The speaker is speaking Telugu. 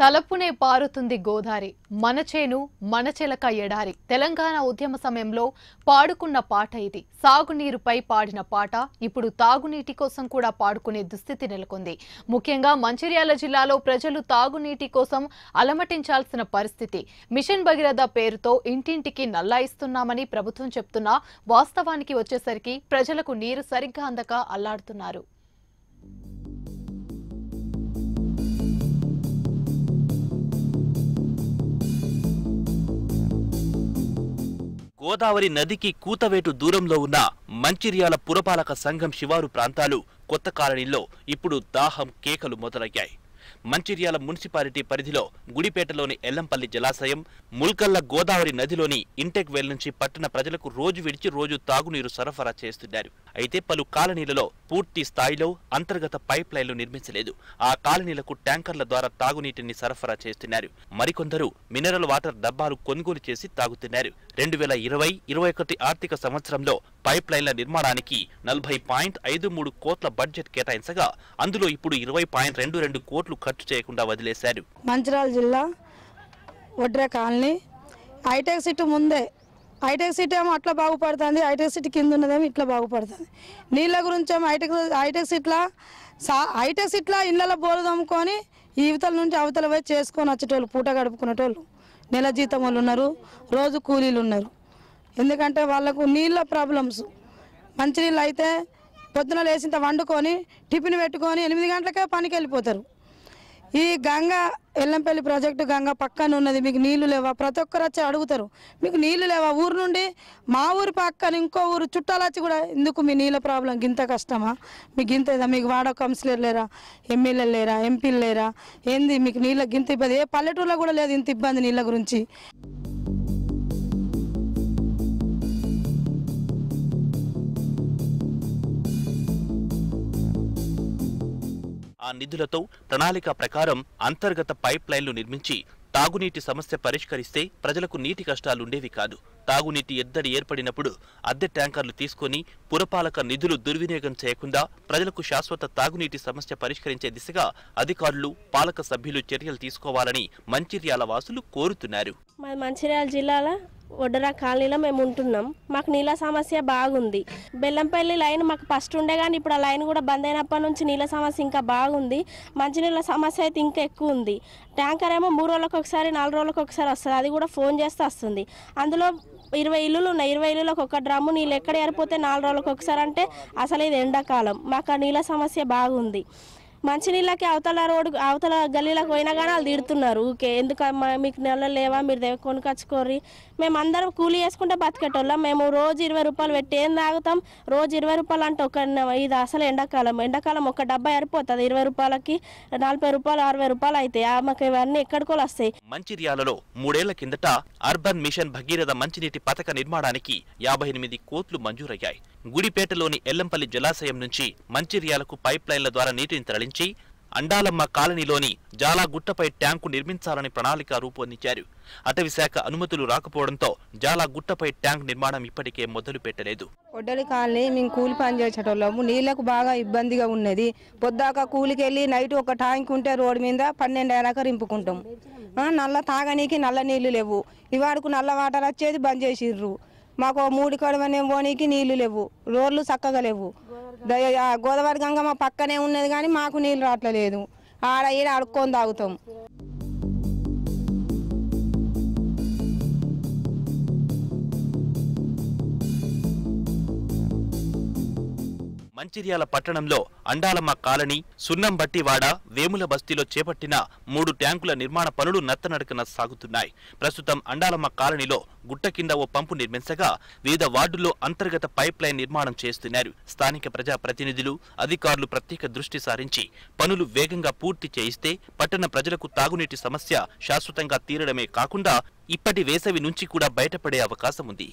తలపునే పారుతుంది గోదారి మనచేను మనచెలక ఎడారి తెలంగాణ ఉద్యమ సమయంలో పాడుకున్న పాట ఇది సాగునీరుపై పాడిన పాట ఇప్పుడు తాగునీటి కోసం కూడా పాడుకునే దుస్థితి నెలకొంది ముఖ్యంగా మంచిర్యాల జిల్లాలో ప్రజలు తాగునీటి కోసం అలమటించాల్సిన పరిస్థితి మిషన్ భగీరథ పేరుతో ఇంటింటికి నల్లాయిస్తున్నామని ప్రభుత్వం చెప్తున్నా వాస్తవానికి వచ్చేసరికి ప్రజలకు నీరు సరిగ్గా అందక అల్లాడుతున్నారు గోదావరి నదికి కూతవేటు దూరంలో ఉన్న మంచిర్యాల పురపాలక సంఘం శివారు ప్రాంతాలు కొత్త కాలనీల్లో ఇప్పుడు దాహం కేకలు మొదలయ్యాయి మంచిర్యాల మున్సిపాలిటీ పరిధిలో గుడిపేటలోని ఎల్లంపల్లి జలాశయం ముల్కల్ల గోదావరి నదిలోని ఇంటెక్ నుంచి పట్టణ ప్రజలకు రోజు విడిచి రోజు తాగునీరు సరఫరా చేస్తున్నారు అయితే పలు కాలనీలలో పూర్తి స్థాయిలో అంతర్గత పైప్ లైన్లు నిర్మించలేదు ఆ కాలనీలకు ట్యాంకర్ల ద్వారా తాగునీటిని సరఫరా చేస్తున్నారు మరికొందరు మినరల్ వాటర్ డబ్బాలు కొనుగోలు చేసి తాగుతున్నారు రెండు వేల ఇరవై ఇరవై ఒకటి ఆర్థిక సంవత్సరంలో పైప్ లైన్ల నిర్మాణానికి నలభై పాయింట్ ఐదు మూడు కోట్ల బడ్జెట్ కేటాయించగా అందులో ఇప్పుడు ఇరవై పాయింట్ రెండు రెండు కోట్లు ఖర్చు చేయకుండా వదిలేశారు మంచిరాల జిల్లా వడ్రా కాలనీ హైటెక్ సిటీ ముందే హైటెక్ సిటీ ఏమో అట్లా బాగుపడుతుంది హైటెక్ సిటీ కింద ఉన్నదేమో ఇట్లా బాగుపడుతుంది నీళ్ళ గురించి ఏమో హైటెక్ హైటెక్ సిట్లా సా హైటెక్ సిట్లా ఇళ్ళలో బోలు దమ్ముకొని ఈవతల నుంచి అవతల పోయి చేసుకొని వచ్చేటోళ్ళు పూట గడుపుకునేటోళ్ళు నెల జీతం వాళ్ళు ఉన్నారు రోజు కూలీలు ఉన్నారు ఎందుకంటే వాళ్ళకు నీళ్ళ ప్రాబ్లమ్స్ మంచినీళ్ళు అయితే పొద్దున లేచింత వండుకొని టిఫిన్ పెట్టుకొని ఎనిమిది గంటలకే పనికి వెళ్ళిపోతారు ఈ గంగ ఎల్లంపల్లి ప్రాజెక్టు గంగ పక్కన ఉన్నది మీకు నీళ్లు లేవా ప్రతి ఒక్కరు వచ్చి అడుగుతారు మీకు నీళ్లు లేవా ఊరు నుండి మా ఊరి పక్కన ఇంకో ఊరు చుట్టాలచ్చి వచ్చి కూడా ఎందుకు మీ నీళ్ళ ప్రాబ్లం గింత కష్టమా మీకు ఇంత మీకు వాడ కౌన్సిలర్ లేరా ఎమ్మెల్యేలు లేరా ఎంపీలు లేరా ఏంది మీకు నీళ్ళ గింత ఇబ్బంది ఏ పల్లెటూరులో కూడా లేదు ఇంత ఇబ్బంది నీళ్ళ గురించి ఆ నిధులతో ప్రణాళిక ప్రకారం అంతర్గత పైప్ లైన్లు నిర్మించి తాగునీటి సమస్య పరిష్కరిస్తే ప్రజలకు నీటి కష్టాలుండేవి కాదు తాగునీటి ఎద్దడి ఏర్పడినప్పుడు అద్దె ట్యాంకర్లు తీసుకుని పురపాలక నిధులు దుర్వినియోగం చేయకుండా ప్రజలకు శాశ్వత తాగునీటి సమస్య పరిష్కరించే దిశగా అధికారులు పాలక సభ్యులు చర్యలు తీసుకోవాలని మంచిర్యాల వాసులు కోరుతున్నారు మంచిర్యాల జిల్లాలో ఒడ్డరా కాలనీలో మేము ఉంటున్నాం మాకు నీళ్ళ సమస్య బాగుంది బెల్లంపల్లి లైన్ మాకు ఫస్ట్ ఉండే కానీ ఇప్పుడు ఆ లైన్ కూడా బంద్ అయినప్పటి నుంచి నీళ్ళ సమస్య ఇంకా బాగుంది మంచినీళ్ళ సమస్య అయితే ఇంకా ఎక్కువ ఉంది ట్యాంకర్ ఏమో మూడు రోజులకు ఒకసారి నాలుగు రోజులకు ఒకసారి వస్తుంది అది కూడా ఫోన్ చేస్తే వస్తుంది అందులో ఇరవై ఇల్లులు ఉన్నాయి ఇరవై ఇల్లులకు ఒక డ్రమ్ము నీళ్ళు ఎక్కడ ఏరిపోతే నాలుగు రోజులకు ఒకసారి అంటే అసలు ఇది ఎండాకాలం మాకు ఆ నీళ్ళ సమస్య బాగుంది మంచినీళ్ళకి అవతల రోడ్డు అవతల గల్లీలకు పోయినా కానీ వాళ్ళు తిడుతున్నారు ఊకే ఎందుకు మీకు నెలలు లేవా మీరు కొనుకొచ్చుకోర్రి మేము అందరం కూలి చేసుకుంటే బతికేటోళ్ళం మేము రోజు ఇరవై రూపాయలు పెట్టి ఏం తాగుతాం రోజు ఇరవై రూపాయలు అంటే ఒక ఇది అసలు ఎండాకాలం ఎండాకాలం ఒక డబ్బా ఏరిపోతుంది ఇరవై రూపాయలకి నలభై రూపాయలు అరవై రూపాయలు అయితే మాకు ఇవన్నీ ఎక్కడికోలు వస్తాయి మంచిర్యాలలో మూడేళ్ల కిందట అర్బన్ మిషన్ భగీరథ మంచినీటి పథక నిర్మాణానికి యాభై ఎనిమిది కోట్లు మంజూరయ్యాయి గుడిపేటలోని ఎల్లంపల్లి జలాశయం నుంచి మంచిర్యాలకు పైప్ లైన్ల ద్వారా నీటిని తరలించారు విస్తరించి అండాలమ్మ కాలనీలోని జాలాగుట్టపై ట్యాంకు నిర్మించాలని ప్రణాళిక రూపొందించారు అటవీశాఖ అనుమతులు రాకపోవడంతో జాలాగుట్టపై ట్యాంక్ నిర్మాణం ఇప్పటికే మొదలు పెట్టలేదు ఒడ్డలి కాలనీ మేము కూలి పని చేసేటోళ్ళము నీళ్లకు బాగా ఇబ్బందిగా ఉన్నది పొద్దాక కూలికెళ్ళి నైట్ ఒక ట్యాంక్ ఉంటే రోడ్డు మీద పన్నెండు ఏళ్ళక రింపుకుంటాం నల్ల తాగనీకి నల్ల నీళ్లు లేవు ఇవాడుకు నల్ల వాటర్ వచ్చేది బంద్ చేసిర్రు మాకు మూడు కడవనే పోనీకి నీళ్లు లేవు రోడ్లు చక్కగా లేవు గోదావరి గంగ మా పక్కనే ఉన్నది కానీ మాకు నీళ్ళు రావట్లేదు ఆడ ఈడ అడుక్కొని తాగుతాం మంచిర్యాల పట్టణంలో అండాలమ్మ కాలనీ సున్నంబట్టివాడ వేముల బస్తీలో చేపట్టిన మూడు ట్యాంకుల నిర్మాణ పనులు నత్తనడకన సాగుతున్నాయి ప్రస్తుతం అండాలమ్మ కాలనీలో గుట్ట కింద ఓ పంపు నిర్మించగా వివిధ వార్డుల్లో అంతర్గత పైప్ లైన్ నిర్మాణం చేస్తున్నారు స్థానిక ప్రజాప్రతినిధులు అధికారులు ప్రత్యేక దృష్టి సారించి పనులు వేగంగా పూర్తి చేయిస్తే పట్టణ ప్రజలకు తాగునీటి సమస్య శాశ్వతంగా తీరడమే కాకుండా ఇప్పటి వేసవి నుంచి కూడా బయటపడే అవకాశం ఉంది